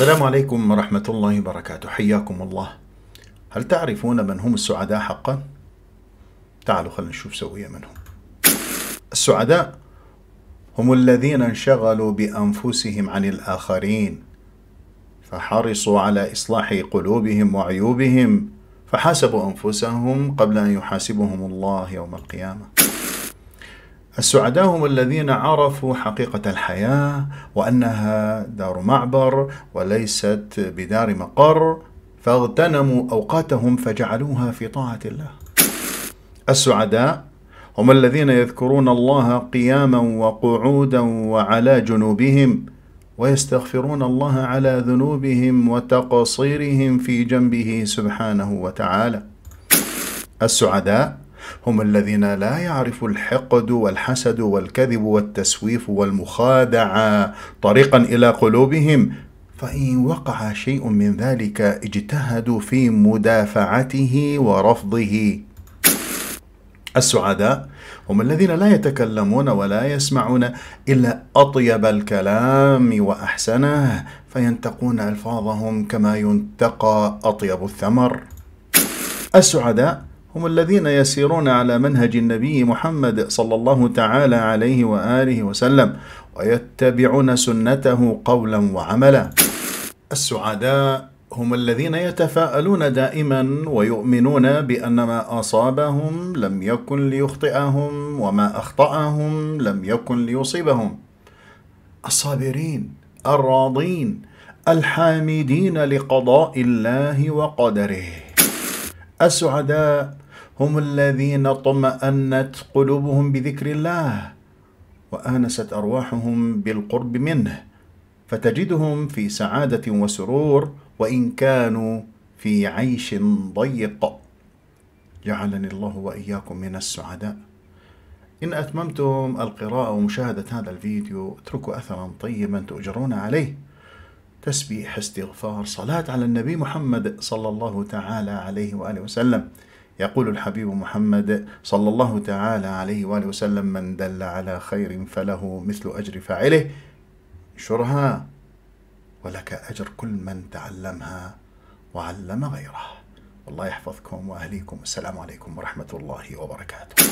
السلام عليكم ورحمة الله وبركاته حياكم الله هل تعرفون من هم السعداء حقا؟ تعالوا خلنا نشوف سوية منهم السعداء هم الذين انشغلوا بأنفسهم عن الآخرين فحرصوا على إصلاح قلوبهم وعيوبهم فحاسبوا أنفسهم قبل أن يحاسبهم الله يوم القيامة السعداء هم الذين عرفوا حقيقة الحياة وأنها دار معبر وليست بدار مقر فاغتنموا أوقاتهم فجعلوها في طاعة الله. السعداء هم الذين يذكرون الله قياما وقعودا وعلى جنوبهم ويستغفرون الله على ذنوبهم وتقصيرهم في جنبه سبحانه وتعالى. السعداء هم الذين لا يعرف الحقد والحسد والكذب والتسويف والمخادعة طريقا إلى قلوبهم فإن وقع شيء من ذلك اجتهدوا في مدافعته ورفضه السعداء هم الذين لا يتكلمون ولا يسمعون إلا أطيب الكلام وأحسنه فينتقون ألفاظهم كما ينتقى أطيب الثمر السعداء هم الذين يسيرون على منهج النبي محمد صلى الله تعالى عليه واله وسلم ويتبعون سنته قولا وعملا السعداء هم الذين يتفاءلون دائما ويؤمنون بان ما اصابهم لم يكن ليخطئهم وما اخطاهم لم يكن ليصيبهم الصابرين الراضين الحامدين لقضاء الله وقدره السعداء هم الذين اطمأنت قلوبهم بذكر الله وآنست أرواحهم بالقرب منه فتجدهم في سعادة وسرور وإن كانوا في عيش ضيق جعلني الله وإياكم من السعداء إن أتممتم القراءة ومشاهدة هذا الفيديو اتركوا أثرا طيبا تؤجرون عليه تسبيح استغفار صلاة على النبي محمد صلى الله تعالى عليه وآله وسلم يقول الحبيب محمد صلى الله تعالى عليه وآله وسلم من دل على خير فله مثل أجر فاعله انشرها ولك أجر كل من تعلمها وعلم غيره الله يحفظكم وأهليكم والسلام عليكم ورحمة الله وبركاته